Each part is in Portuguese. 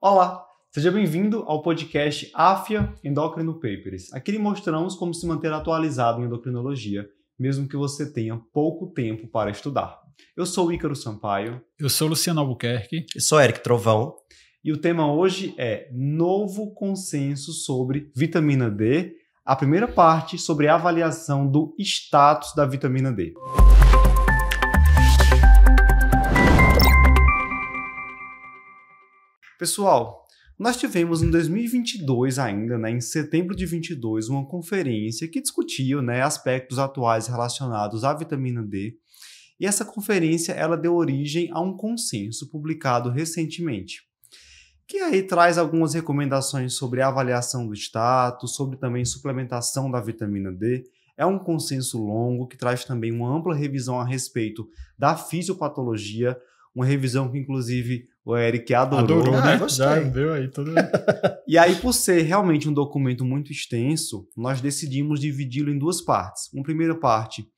Olá, seja bem-vindo ao podcast AFIA Endocrino Papers. Aqui lhe mostramos como se manter atualizado em endocrinologia, mesmo que você tenha pouco tempo para estudar. Eu sou Ícaro Sampaio. Eu sou Luciano Albuquerque. Eu sou Eric Trovão. E o tema hoje é Novo Consenso sobre Vitamina D, a primeira parte sobre a avaliação do status da vitamina D. Pessoal, nós tivemos em 2022 ainda, né, em setembro de 22, uma conferência que discutiu né, aspectos atuais relacionados à vitamina D. E essa conferência ela deu origem a um consenso publicado recentemente, que aí traz algumas recomendações sobre avaliação do status, sobre também suplementação da vitamina D. É um consenso longo que traz também uma ampla revisão a respeito da fisiopatologia, uma revisão que inclusive o Eric adorou. Adorou, né? né? Ah, Já viu aí todo. e aí, por ser realmente um documento muito extenso, nós decidimos dividi-lo em duas partes. Uma primeira parte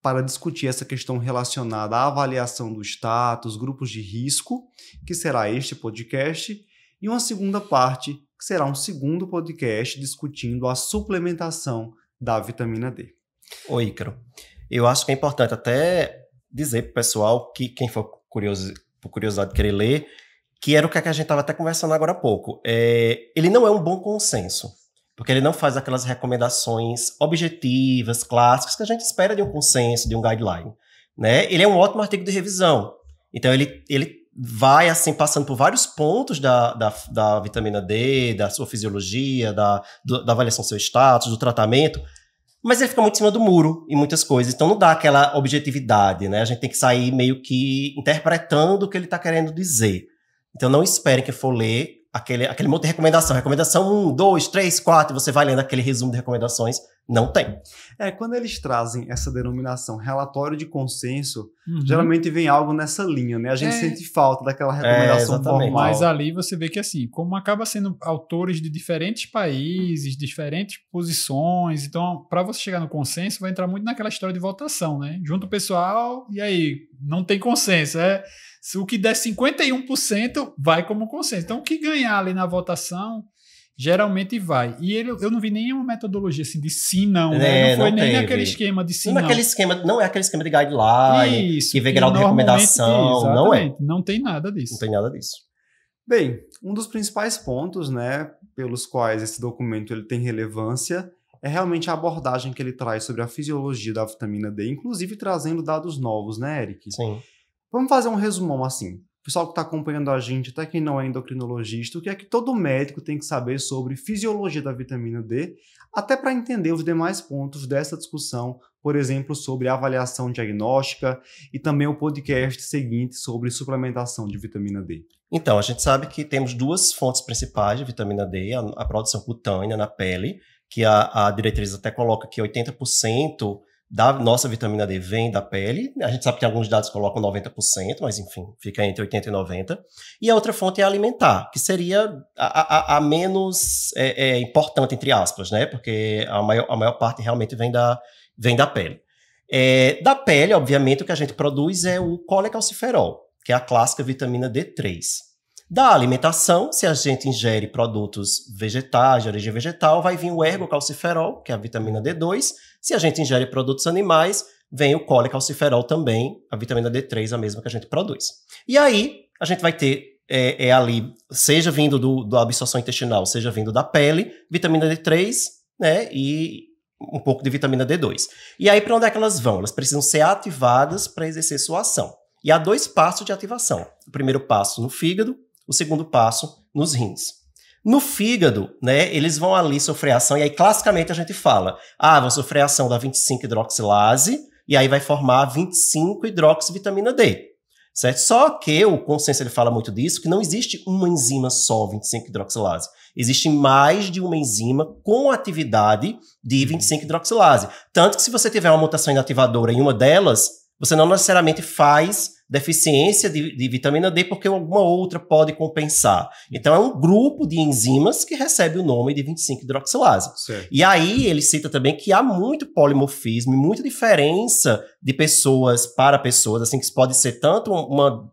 para discutir essa questão relacionada à avaliação do status, grupos de risco, que será este podcast, e uma segunda parte, que será um segundo podcast discutindo a suplementação da vitamina D. Oi, Icaro. Eu acho que é importante até dizer para o pessoal que quem for curioso por curiosidade, querer ler, que era o que a gente estava até conversando agora há pouco. É, ele não é um bom consenso, porque ele não faz aquelas recomendações objetivas, clássicas, que a gente espera de um consenso, de um guideline. Né? Ele é um ótimo artigo de revisão. Então, ele, ele vai assim passando por vários pontos da, da, da vitamina D, da sua fisiologia, da, do, da avaliação do seu status, do tratamento, mas ele fica muito em cima do muro e muitas coisas. Então não dá aquela objetividade, né? A gente tem que sair meio que interpretando o que ele está querendo dizer. Então não esperem que for ler aquele, aquele monte de recomendação. Recomendação 1, 2, 3, 4, você vai lendo aquele resumo de recomendações não tem. É, quando eles trazem essa denominação relatório de consenso, uhum. geralmente vem algo nessa linha, né? A gente é. sente falta daquela é, recomendação é, formal. Mas ali você vê que, assim, como acaba sendo autores de diferentes países, diferentes posições, então, para você chegar no consenso, vai entrar muito naquela história de votação, né? Junto o pessoal, e aí? Não tem consenso. É, o que der 51% vai como consenso. Então, o que ganhar ali na votação geralmente vai. E ele, eu não vi nenhuma metodologia assim de sim, não. Né? É, né? Não foi não nem teve. aquele esquema de sim, é não. aquele esquema, não é aquele esquema de guideline, Isso, que vê grau de recomendação. não é. Não tem nada disso. Não tem nada disso. Bem, um dos principais pontos, né, pelos quais esse documento ele tem relevância é realmente a abordagem que ele traz sobre a fisiologia da vitamina D, inclusive trazendo dados novos, né, Eric? Sim. Vamos fazer um resumão assim pessoal que está acompanhando a gente, até quem não é endocrinologista, o que é que todo médico tem que saber sobre fisiologia da vitamina D, até para entender os demais pontos dessa discussão, por exemplo, sobre avaliação diagnóstica e também o podcast seguinte sobre suplementação de vitamina D. Então, a gente sabe que temos duas fontes principais de vitamina D, a, a produção cutânea na pele, que a, a diretriz até coloca que 80% da nossa vitamina D vem da pele. A gente sabe que alguns dados colocam 90%, mas enfim, fica entre 80% e 90%. E a outra fonte é alimentar, que seria a, a, a menos é, é, importante, entre aspas, né? Porque a maior, a maior parte realmente vem da, vem da pele. É, da pele, obviamente, o que a gente produz é o colecalciferol, que é a clássica vitamina D3. Da alimentação, se a gente ingere produtos vegetais, de origem vegetal, vai vir o ergocalciferol, que é a vitamina D2. Se a gente ingere produtos animais, vem o colecalciferol também, a vitamina D3, a mesma que a gente produz. E aí, a gente vai ter é, é, ali, seja vindo do, da absorção intestinal, seja vindo da pele, vitamina D3, né, e um pouco de vitamina D2. E aí, para onde é que elas vão? Elas precisam ser ativadas para exercer sua ação. E há dois passos de ativação. O primeiro passo no fígado, o segundo passo nos rins. No fígado, né, eles vão ali sofrer ação, e aí classicamente a gente fala: ah, vão sofrer ação da 25-hidroxilase, e aí vai formar 25-hidroxivitamina D. Certo? Só que o consenso ele fala muito disso, que não existe uma enzima só 25-hidroxilase. Existe mais de uma enzima com atividade de 25-hidroxilase. Uhum. Tanto que se você tiver uma mutação inativadora em uma delas, você não necessariamente faz deficiência de, de, vitamina D porque alguma outra pode compensar. Então é um grupo de enzimas que recebe o nome de 25-hidroxilase. E aí ele cita também que há muito polimorfismo, muita diferença de pessoas para pessoas, assim que isso pode ser tanto uma,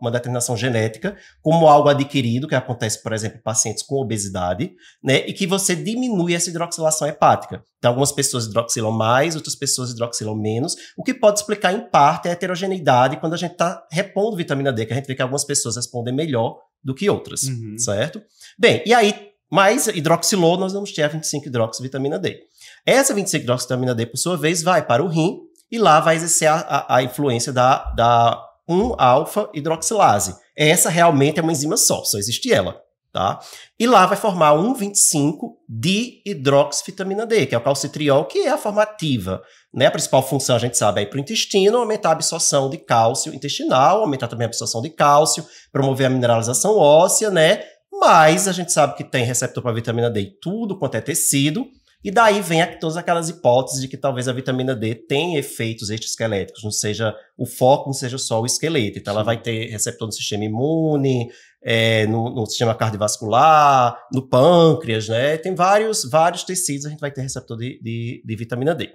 uma determinação genética como algo adquirido que acontece, por exemplo, em pacientes com obesidade, né, e que você diminui essa hidroxilação hepática. Então algumas pessoas hidroxilam mais, outras pessoas hidroxilam menos, o que pode explicar em parte a heterogeneidade quando a gente gente está repondo vitamina D, que a gente vê que algumas pessoas respondem melhor do que outras, uhum. certo? Bem, e aí, mais hidroxilou, nós vamos ter a 25-hidroxivitamina D. Essa 25-hidroxivitamina D, por sua vez, vai para o rim e lá vai exercer a, a, a influência da, da 1-alfa-hidroxilase. Essa realmente é uma enzima só, só existe ela tá? E lá vai formar 1,25 de hidroxivitamina D, que é o calcitriol, que é a formativa, né? A principal função, a gente sabe, é para o intestino, aumentar a absorção de cálcio intestinal, aumentar também a absorção de cálcio, promover a mineralização óssea, né? Mas a gente sabe que tem receptor para vitamina D em tudo quanto é tecido, e daí vem todas aquelas hipóteses de que talvez a vitamina D tenha efeitos exoesqueléticos, não seja o foco, não seja só o esqueleto. Então, Sim. ela vai ter receptor no sistema imune, é, no, no, sistema cardiovascular, no pâncreas, né? Tem vários, vários tecidos a gente vai ter receptor de, de, de vitamina D.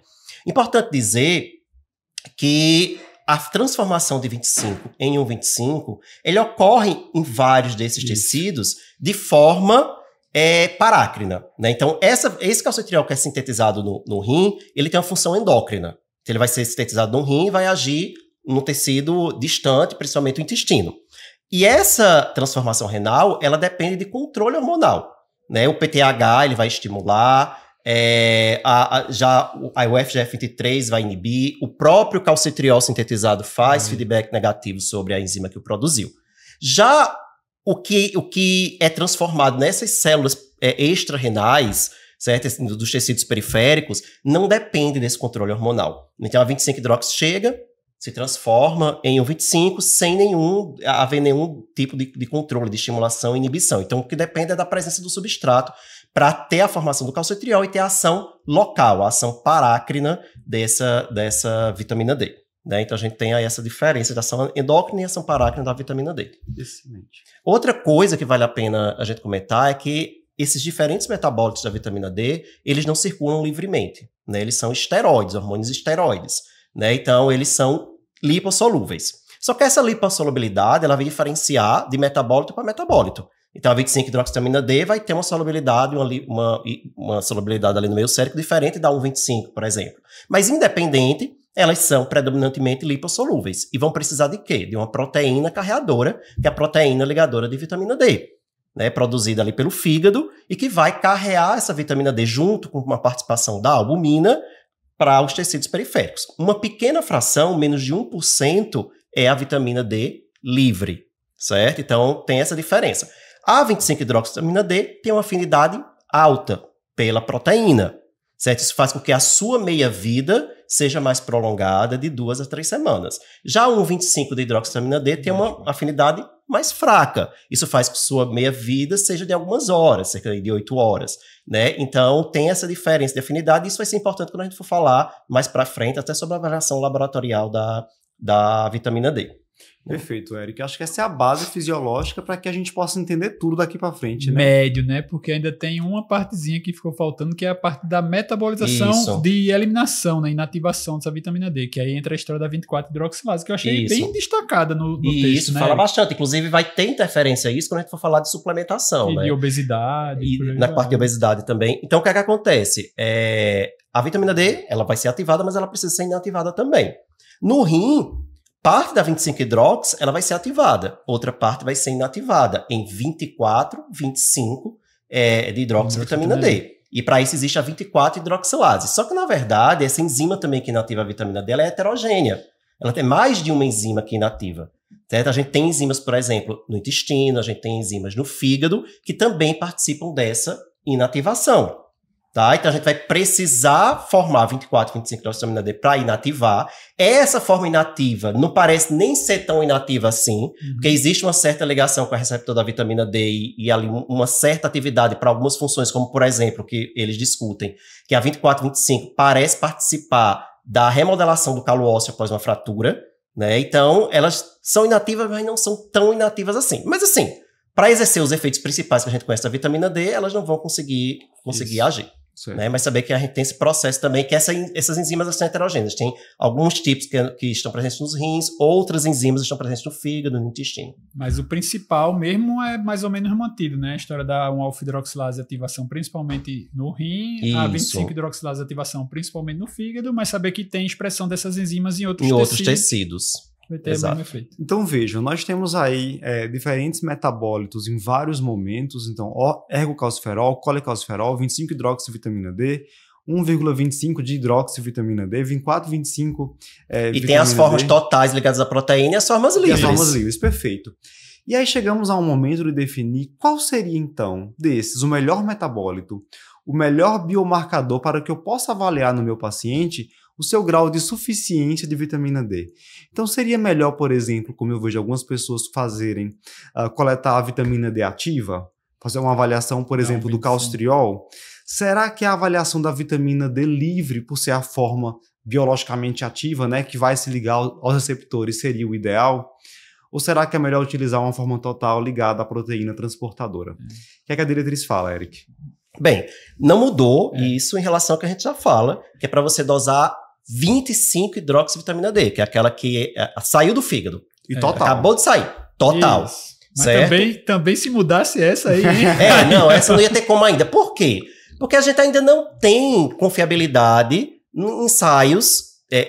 Importante dizer que a transformação de 25 em 1,25, ele ocorre em vários desses Isso. tecidos de forma é, parácrina. Né? Então, essa, esse calcitriol que é sintetizado no, no rim, ele tem uma função endócrina. Então, ele vai ser sintetizado no rim e vai agir no tecido distante, principalmente o intestino. E essa transformação renal, ela depende de controle hormonal. Né? O PTH ele vai estimular, é, a, a, já a UFGF23 vai inibir, o próprio calcitriol sintetizado faz uhum. feedback negativo sobre a enzima que o produziu. Já o que, o que é transformado nessas células é, extrarenais, certo? Dos tecidos periféricos, não depende desse controle hormonal. Então a 25 hidrox chega, se transforma em um 25 sem nenhum haver nenhum tipo de, de controle, de estimulação e inibição. Então, o que depende é da presença do substrato para ter a formação do calcitriol e ter a ação local, a ação parácrina dessa, dessa vitamina D. Né? Então, a gente tem aí essa diferença da ação endócrina e ação parácrina da vitamina D. Excelente. Outra coisa que vale a pena a gente comentar é que esses diferentes metabólitos da vitamina D, eles não circulam livremente. Né? Eles são esteroides, hormônios esteroides né? Então, eles são lipossolúveis. Só que essa lipossolubilidade, ela vai diferenciar de metabólito para metabólito. Então, a 25-hidroxitamina D vai ter uma solubilidade, uma, uma, uma solubilidade ali no meio cérebro diferente da 1,25, por exemplo. Mas, independente, elas são predominantemente lipossolúveis e vão precisar de quê? De uma proteína carreadora, que é a proteína ligadora de vitamina D, né, produzida ali pelo fígado e que vai carrear essa vitamina D junto com uma participação da albumina para os tecidos periféricos. Uma pequena fração, menos de 1%, é a vitamina D livre, certo? Então tem essa diferença. A 25-hidroxivitamina D tem uma afinidade alta pela proteína, certo? Isso faz com que a sua meia-vida seja mais prolongada, de duas a três semanas. Já o 25 de hidroxivitamina D tem uma afinidade mais fraca. Isso faz com que sua meia-vida seja de algumas horas, cerca de oito horas, né? Então, tem essa diferença de afinidade e isso vai ser importante quando a gente for falar mais para frente, até sobre a avaliação laboratorial da, da vitamina D. Perfeito, Eric. Acho que essa é a base fisiológica para que a gente possa entender tudo daqui para frente. Né? Médio, né? Porque ainda tem uma partezinha que ficou faltando, que é a parte da metabolização Isso. de eliminação, né? Inativação dessa vitamina D, que aí entra a história da 24-hidroxilase, que eu achei Isso. bem destacada no, no Isso, texto. Isso, né, fala Eric? bastante. Inclusive, vai ter interferência isso quando a gente for falar de suplementação, e né? De obesidade. E na parte de obesidade também. Então, o que é que acontece? É, a vitamina D, ela vai ser ativada, mas ela precisa ser inativada também. No rim, parte da 25 hidrox ela vai ser ativada, outra parte vai ser inativada em 24, 25 é, de hidroxivitamina D. E para isso existe a 24 hidroxilase. Só que na verdade essa enzima também que inativa a vitamina D ela é heterogênea. Ela tem mais de uma enzima que inativa. Certo? A gente tem enzimas, por exemplo, no intestino, a gente tem enzimas no fígado que também participam dessa inativação. Tá? Então a gente vai precisar formar 24, 25 vitamina D para inativar. Essa forma inativa não parece nem ser tão inativa assim, uhum. porque existe uma certa ligação com a receptor da vitamina D e, e ali uma certa atividade para algumas funções, como por exemplo, que eles discutem, que a 24, 25 parece participar da remodelação do calo ósseo após uma fratura, né? Então elas são inativas, mas não são tão inativas assim. Mas assim, para exercer os efeitos principais que a gente conhece da vitamina D, elas não vão conseguir, conseguir agir. Né? Mas saber que a gente tem esse processo também, que essa, essas enzimas são heterogêneas. Tem alguns tipos que, que, estão presentes nos rins, outras enzimas estão presentes no fígado, no intestino. Mas o principal mesmo é mais ou menos mantido, né? A história da 1-alfa-hidroxilase ativação principalmente no rim, Isso. a 25-hidroxilase ativação principalmente no fígado, mas saber que tem expressão dessas enzimas em outros em tecidos. Outros tecidos vai ter Exato. efeito. Então vejam, nós temos aí é, diferentes metabólitos em vários momentos, então ó, ergocalciferol, colecalciferol, 25 hidroxivitamina D, 1,25 de hidroxivitamina D, 24,25 é, E tem as formas D. totais ligadas à proteína e as formas livres. E as formas livres, perfeito. E aí chegamos a um momento de definir qual seria então desses o melhor metabólito, o melhor biomarcador para que eu possa avaliar no meu paciente o seu grau de suficiência de vitamina D. Então, seria melhor, por exemplo, como eu vejo algumas pessoas fazerem, uh, coletar a vitamina D ativa, fazer uma avaliação, por exemplo, do calcitriol. Será que a avaliação da vitamina D livre, por ser a forma biologicamente ativa, né, que vai se ligar aos receptores, seria o ideal? Ou será que é melhor utilizar uma forma total ligada à proteína transportadora? É. O que, é que a diretriz fala, Eric? Bem, não mudou é. isso em relação ao que a gente já fala, que é para você dosar 25 hidroxivitamina D, que é aquela que é, saiu do fígado. E é. total. Acabou de sair. Total. Mas certo? também, também se mudasse essa aí. é, não, essa não ia ter como ainda. Por quê? Porque a gente ainda não tem confiabilidade em ensaios é,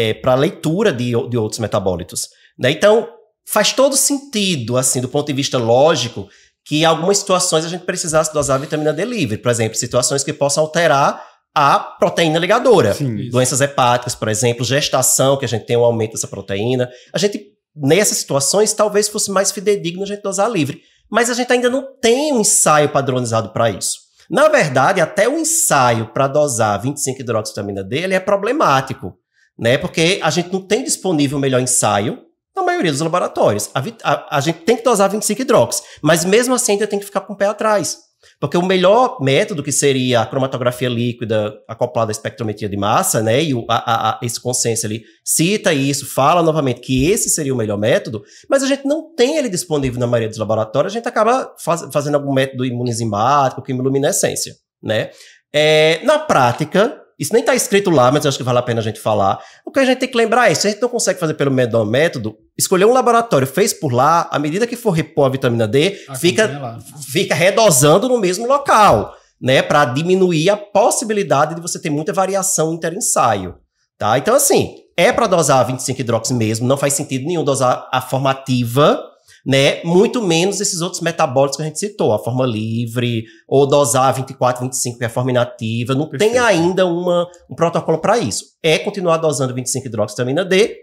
é, é, é para leitura de, de outros metabólitos. Né? Então, faz todo sentido, assim, do ponto de vista lógico, que em algumas situações a gente precisasse dosar vitamina D livre. Por exemplo, situações que possam alterar a proteína ligadora. Sim, Doenças hepáticas, por exemplo, gestação, que a gente tem um aumento dessa proteína. A gente, nessas situações, talvez fosse mais fidedigno a gente dosar livre. Mas a gente ainda não tem um ensaio padronizado para isso. Na verdade, até o ensaio para dosar 25 hidroxitamina D ele é problemático, né? Porque a gente não tem disponível o melhor ensaio na maioria dos laboratórios. A, a, a gente tem que dosar 25 hidrox, mas mesmo assim ainda tem que ficar com o pé atrás. Porque o melhor método que seria a cromatografia líquida acoplada à espectrometria de massa, né? E o, a, a, esse consenso ali cita isso, fala novamente que esse seria o melhor método, mas a gente não tem ele disponível na maioria dos laboratórios, a gente acaba faz, fazendo algum método imunizimático, quimiluminescência, né? É, na prática, isso nem está escrito lá, mas eu acho que vale a pena a gente falar. O que a gente tem que lembrar é, se a gente não consegue fazer pelo método, escolher um laboratório, fez por lá, à medida que for repor a vitamina D, fica, fica redosando no mesmo local, né? Para diminuir a possibilidade de você ter muita variação inter-ensaio. Tá? Então, assim, é para dosar 25 hidrox mesmo, não faz sentido nenhum dosar a formativa, né? Muito menos esses outros metabólicos que a gente citou, a forma livre, ou dosar 24, 25, que é a forma inativa. Não Perfeito. tem ainda uma, um protocolo para isso. É continuar dosando 25 hidroxitamina D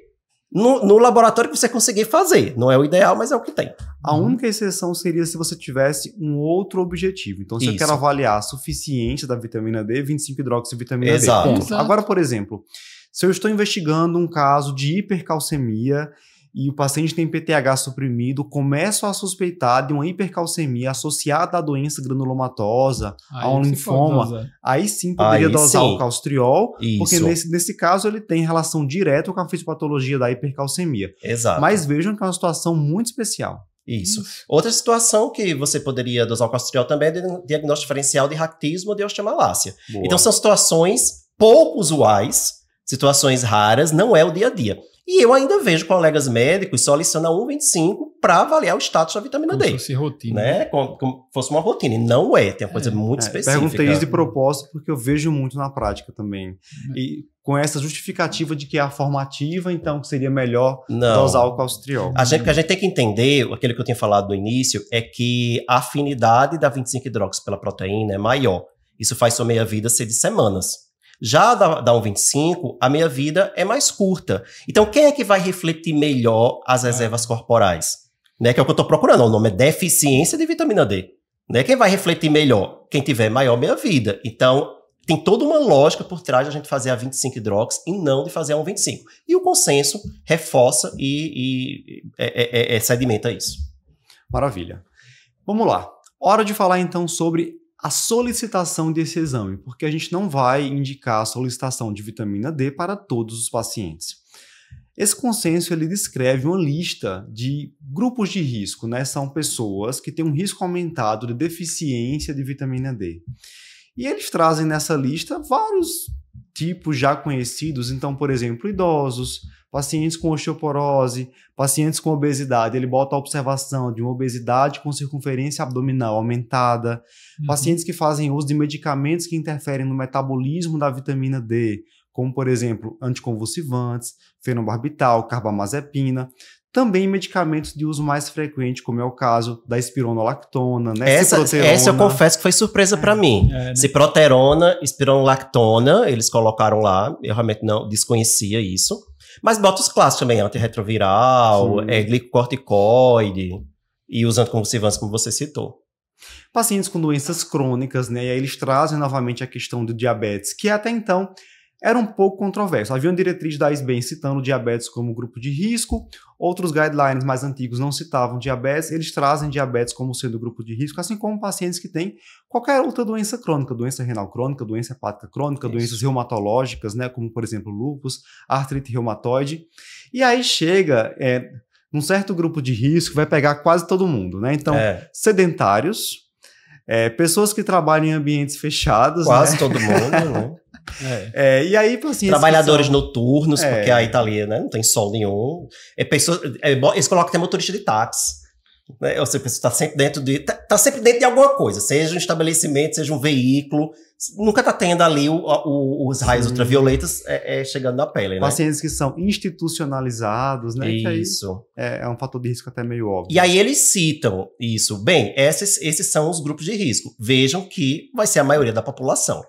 no, no, laboratório que você conseguir fazer. Não é o ideal, mas é o que tem. A uhum. única exceção seria se você tivesse um outro objetivo. Então, se Isso. eu quero avaliar a suficiência da vitamina D, 25 hidroxivitamina Exato. D. Ponto. Exato. Agora, por exemplo, se eu estou investigando um caso de hipercalcemia e o paciente tem PTH suprimido, começo a suspeitar de uma hipercalcemia associada à doença granulomatosa, aí a um linfoma, aí sim poderia aí dosar sim. o calcitriol, Isso. porque nesse, nesse caso ele tem relação direta com a fisiopatologia da hipercalcemia. Exato. Mas vejam que é uma situação muito especial. Isso. Isso. Outra situação que você poderia dosar o calcitriol também é diagnóstico diferencial de ractismo ou de osteomalácia. Boa. Então são situações pouco usuais situações raras, não é o dia a dia. E eu ainda vejo colegas médicos solicitando a 1,25 para avaliar o status da vitamina como D. Como fosse rotina. Né? Como, como, fosse uma rotina. E não é, tem uma coisa é, muito é, específica. Perguntei isso de propósito porque eu vejo muito na prática também. É. E com essa justificativa de que é a formativa, então seria melhor não. dosar o calcitriol. A gente, que a gente tem que entender, aquilo que eu tinha falado no início, é que a afinidade da 25-hidrox pela proteína é maior. Isso faz sua meia-vida ser de semanas. Já da, da 1,25, a minha vida é mais curta. Então, quem é que vai refletir melhor as é. reservas corporais? Né, que é o que eu estou procurando. O nome é deficiência de vitamina D. Né? Quem vai refletir melhor? Quem tiver maior meia vida. Então, tem toda uma lógica por trás da gente fazer a 25 hidrox e não de fazer a 1,25. E o consenso reforça e, e é, é, é, é, sedimenta isso. Maravilha. Vamos lá. Hora de falar então sobre a solicitação desse exame, porque a gente não vai indicar a solicitação de vitamina D para todos os pacientes. Esse consenso ele descreve uma lista de grupos de risco, né? São pessoas que têm um risco aumentado de deficiência de vitamina D. E eles trazem nessa lista vários tipos já conhecidos, então, por exemplo, idosos, pacientes com osteoporose, pacientes com obesidade. Ele bota a observação de uma obesidade com circunferência abdominal aumentada, uhum. pacientes que fazem uso de medicamentos que interferem no metabolismo da vitamina D, como, por exemplo, anticonvulsivantes, fenobarbital, carbamazepina também medicamentos de uso mais frequente, como é o caso da espironolactona, né? Essa, essa eu confesso que foi surpresa é, para mim. É, né? Ciproterona, espironolactona, eles colocaram lá, eu realmente não desconhecia isso. Mas bota os clássicos também, antirretroviral, é, glicocorticoide e os anticonvulsivantes, como você citou. Pacientes com doenças crônicas, né? E aí eles trazem novamente a questão do diabetes, que até então era um pouco controverso. Havia uma diretriz da ISBEN citando diabetes como grupo de risco, outros guidelines mais antigos não citavam diabetes, eles trazem diabetes como sendo grupo de risco, assim como pacientes que têm qualquer outra doença crônica, doença renal crônica, doença hepática crônica, Isso. doenças reumatológicas, né, como por exemplo lúpus, artrite reumatoide. E aí chega é, um certo grupo de risco, vai pegar quase todo mundo, né? Então, é. sedentários, é, pessoas que trabalham em ambientes fechados. Quase né? todo mundo, né? É. É, e aí, tipo assim, Trabalhadores são... noturnos, é. porque a Itália né, não tem sol nenhum. É pessoa, é eles colocam até motorista de táxi. Né? Ou seja, a pessoa está sempre dentro de. Tá, tá, sempre dentro de alguma coisa, seja um estabelecimento, seja um veículo. Nunca está tendo ali o, o, os raios Sim. ultravioletas é, é, chegando na pele. Né? Pacientes que são institucionalizados, né? Isso. É, é, um fator de risco até meio óbvio. E aí eles citam isso. Bem, esses, esses são os grupos de risco. Vejam que vai ser a maioria da população.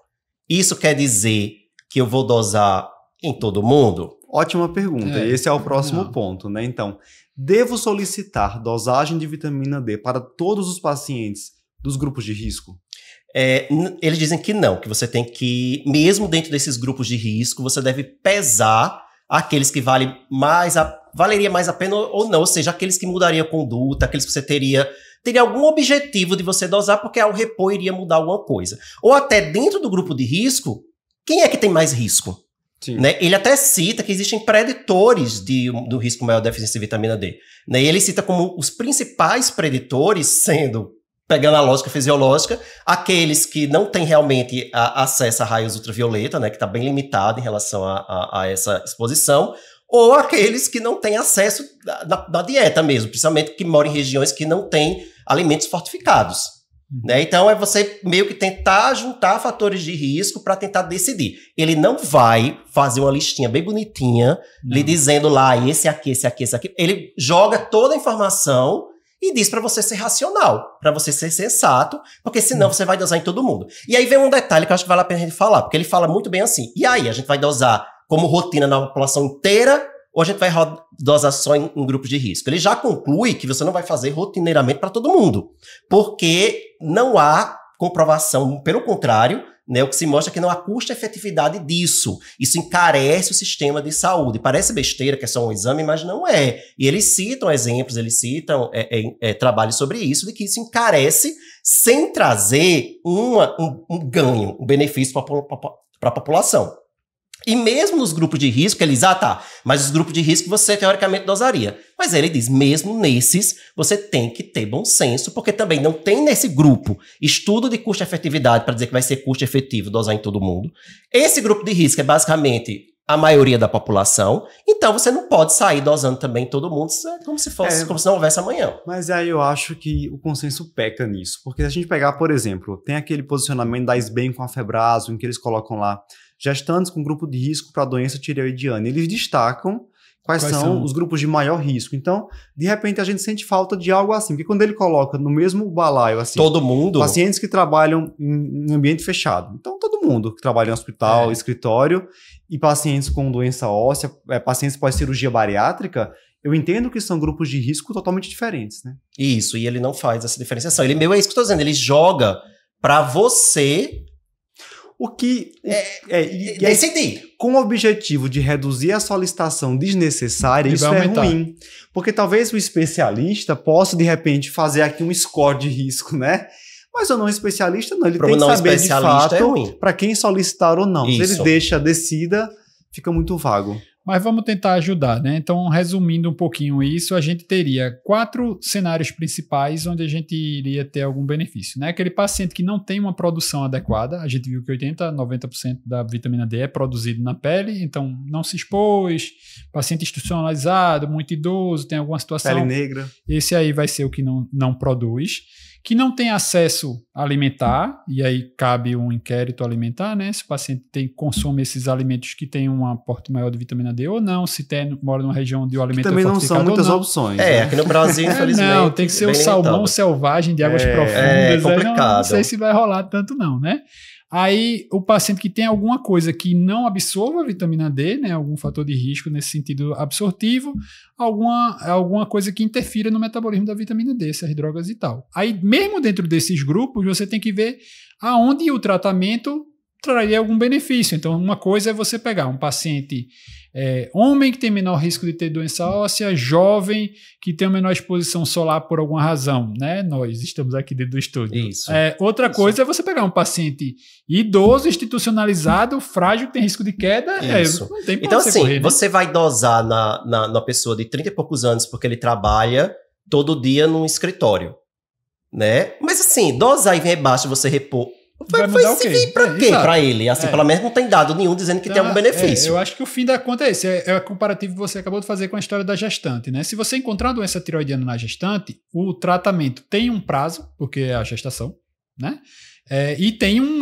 Isso quer dizer que eu vou dosar em todo mundo? Ótima pergunta. É. Esse é o próximo Não. ponto, né? Então, devo solicitar dosagem de vitamina D para todos os pacientes dos grupos de risco? É, eles dizem que não, que você tem que, mesmo dentro desses grupos de risco, você deve pesar aqueles que vale mais a, valeria mais a pena ou não, ou seja, aqueles que mudariam a conduta, aqueles que você teria teria algum objetivo de você dosar, porque ao repor iria mudar alguma coisa. Ou até dentro do grupo de risco, quem é que tem mais risco? Né? Ele até cita que existem preditores de, do risco maior de deficiência de vitamina D. Né? E ele cita como os principais preditores sendo, pegando a lógica fisiológica, aqueles que não têm realmente a, acesso a raios ultravioleta, né? que está bem limitado em relação a, a, a essa exposição, ou aqueles que não têm acesso da, da dieta mesmo, principalmente que moram em regiões que não têm alimentos fortificados. Uhum. Né? Então é você meio que tentar juntar fatores de risco para tentar decidir. Ele não vai fazer uma listinha bem bonitinha, lhe dizendo lá esse aqui, esse aqui, esse aqui. Ele joga toda a informação e diz para você ser racional, para você ser sensato, porque senão uhum. você vai dosar em todo mundo. E aí vem um detalhe que eu acho que vale a pena a gente falar, porque ele fala muito bem assim. E aí, a gente vai dosar como rotina na população inteira ou a gente vai dosar só em, em, grupos de risco. Ele já conclui que você não vai fazer rotineiramente para todo mundo, porque não há comprovação, pelo contrário, né, o que se mostra é que não há custa efetividade disso. Isso encarece o sistema de saúde. Parece besteira que é só um exame, mas não é. E eles citam exemplos, eles citam é, é, é, trabalhos sobre isso, de que isso encarece sem trazer uma, um, um ganho, um benefício para a população. E mesmo os grupos de risco, ele diz, ah tá, mas os grupos de risco você teoricamente dosaria. Mas ele diz, mesmo nesses, você tem que ter bom senso, porque também não tem nesse grupo estudo de custo-efetividade para dizer que vai ser custo-efetivo dosar em todo mundo. Esse grupo de risco é basicamente a maioria da população, então você não pode sair dosando também todo mundo é como se fosse, é, como se não houvesse amanhã. Mas aí eu acho que o consenso peca nisso, porque se a gente pegar, por exemplo, tem aquele posicionamento da SBEM com a Febraso, em que eles colocam lá gestantes com grupo de risco para doença tireoidiana. Eles destacam quais, quais são, são, os grupos de maior risco. Então, de repente, a gente sente falta de algo assim, porque quando ele coloca no mesmo balaio assim, todo mundo, pacientes que trabalham em, em ambiente fechado, então todo mundo que trabalha em hospital, é. escritório e pacientes com doença óssea, é, pacientes pós cirurgia bariátrica, eu entendo que são grupos de risco totalmente diferentes, né? Isso, e ele não faz essa diferenciação. Ele meio é isso que eu tô dizendo, ele joga para você o que. É, é, é, é e, é, é com o objetivo de reduzir a solicitação desnecessária, isso é ruim. Porque talvez o especialista possa, de repente, fazer aqui um score de risco, né? Mas eu não especialista não, ele Pro tem que saber de é fato é para quem solicitar ou não. Isso. Se ele deixa a descida, fica muito vago. Mas vamos tentar ajudar, né? Então, resumindo um pouquinho isso, a gente teria quatro cenários principais onde a gente iria ter algum benefício, né? Aquele paciente que não tem uma produção adequada, a gente viu que 80, 90% da vitamina D é produzido na pele, então não se expôs, paciente institucionalizado, muito idoso, tem alguma situação. Pele negra. Esse aí vai ser o que não, não produz que não tem acesso alimentar, e aí cabe um inquérito alimentar, né? Se o paciente tem, consome esses alimentos que tem um aporte maior de vitamina D ou não, se tem, mora numa região onde o alimento é também é não são muitas não. opções. É, né? aqui no Brasil, é, infelizmente. não, tem que ser o salmão limitado. selvagem de águas é, profundas. É complicado. Não, não sei se vai rolar tanto, não, né? Aí, o paciente que tem alguma coisa que não absorva a vitamina D, né, algum fator de risco nesse sentido absortivo, alguma, alguma coisa que interfira no metabolismo da vitamina D, essas drogas e tal. Aí, mesmo dentro desses grupos, você tem que ver aonde o tratamento traria algum benefício. Então, uma coisa é você pegar um paciente é, homem que tem menor risco de ter doença óssea, jovem que tem uma menor exposição solar por alguma razão, né? Nós estamos aqui dentro do estúdio. Isso. É, outra Isso. coisa é você pegar um paciente idoso, institucionalizado, frágil, que tem risco de queda, é, Isso. É, não tem Então, assim, correr, né? você vai dosar na, na, na pessoa de 30 e poucos anos porque ele trabalha todo dia num escritório, né? Mas assim, dosar e vem baixo você repor Vai, vai se quê? É, ele. Assim, é. pelo menos não tem dado nenhum dizendo que tem algum tá, benefício. É, eu acho que o fim da conta é esse. É, é, o comparativo que você acabou de fazer com a história da gestante, né? Se você encontrar a doença tiroidiana na gestante, o tratamento tem um prazo, porque é a gestação, né? É, e tem um,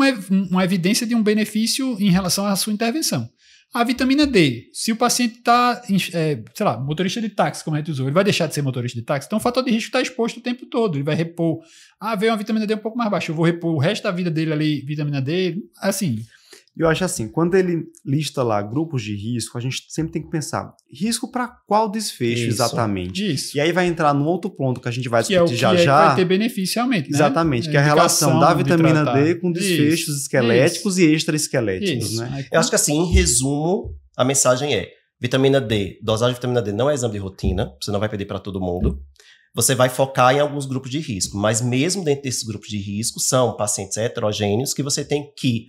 uma evidência de um benefício em relação à sua intervenção. A vitamina D, se o paciente está, é, sei lá, motorista de táxi, como a gente usou, ele vai deixar de ser motorista de táxi, então o fator de risco está exposto o tempo todo, ele vai repor. Ah, veio uma vitamina D um pouco mais baixa, eu vou repor o resto da vida dele ali, vitamina D, assim. E eu acho assim, quando ele lista lá grupos de risco, a gente sempre tem que pensar, risco para qual desfecho isso, exatamente? Isso. E aí vai entrar num outro ponto que a gente vai que é discutir é já já. Vai ter benefício realmente, né? Exatamente, que é a relação da vitamina D com desfechos isso, esqueléticos isso. e extraesqueléticos, né? Eu acho que assim, em resumo, a mensagem é: vitamina D, dosagem de vitamina D não é exame de rotina, você não vai pedir para todo mundo. Você vai focar em alguns grupos de risco, mas mesmo dentro desses grupos de risco, são pacientes heterogêneos que você tem que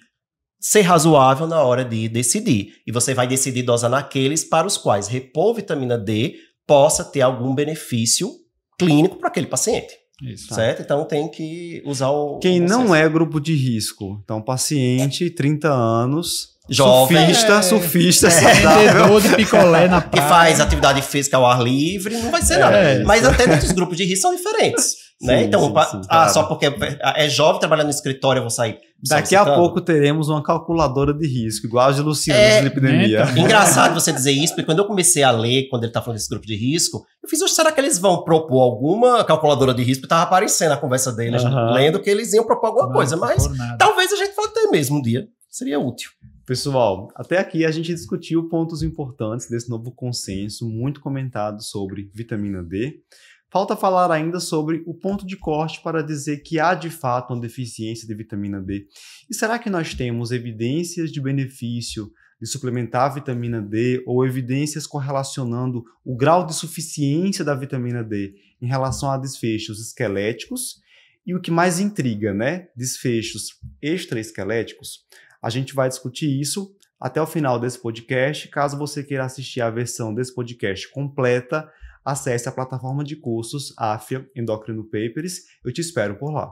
ser razoável na hora de decidir. E você vai decidir dosar naqueles para os quais repor vitamina D possa ter algum benefício clínico para aquele paciente. Isso. Certo? Então tem que usar o. Quem não é grupo de risco. Então, paciente, 30 anos, jovem. Surfista, é, surfista, é, de picolé na praia. Que faz atividade física ao ar livre, não vai ser é, nada. Mas até muitos grupos de risco são diferentes. Né? Sim, então, sim, sim, ah, claro. só porque é jovem trabalhando no escritório, eu vou sair. Daqui a pouco teremos uma calculadora de risco, igual a de Luciano é, de epidemia. Né? Engraçado você dizer isso, porque quando eu comecei a ler, quando ele tá falando desse grupo de risco, eu fiz, será que eles vão propor alguma calculadora de risco? Tava aparecendo a conversa dele, lendo que eles iam propor alguma não, coisa, mas talvez a gente vá ter mesmo um dia. Seria útil. Pessoal, até aqui a gente discutiu pontos importantes desse novo consenso muito comentado sobre vitamina D. Falta falar ainda sobre o ponto de corte para dizer que há de fato uma deficiência de vitamina D. E será que nós temos evidências de benefício de suplementar vitamina D ou evidências correlacionando o grau de suficiência da vitamina D em relação a desfechos esqueléticos? E o que mais intriga, né? Desfechos extraesqueléticos. A gente vai discutir isso até o final desse podcast. Caso você queira assistir a versão desse podcast completa, acesse a plataforma de cursos AFIA Endocrino Papers. Eu te espero por lá.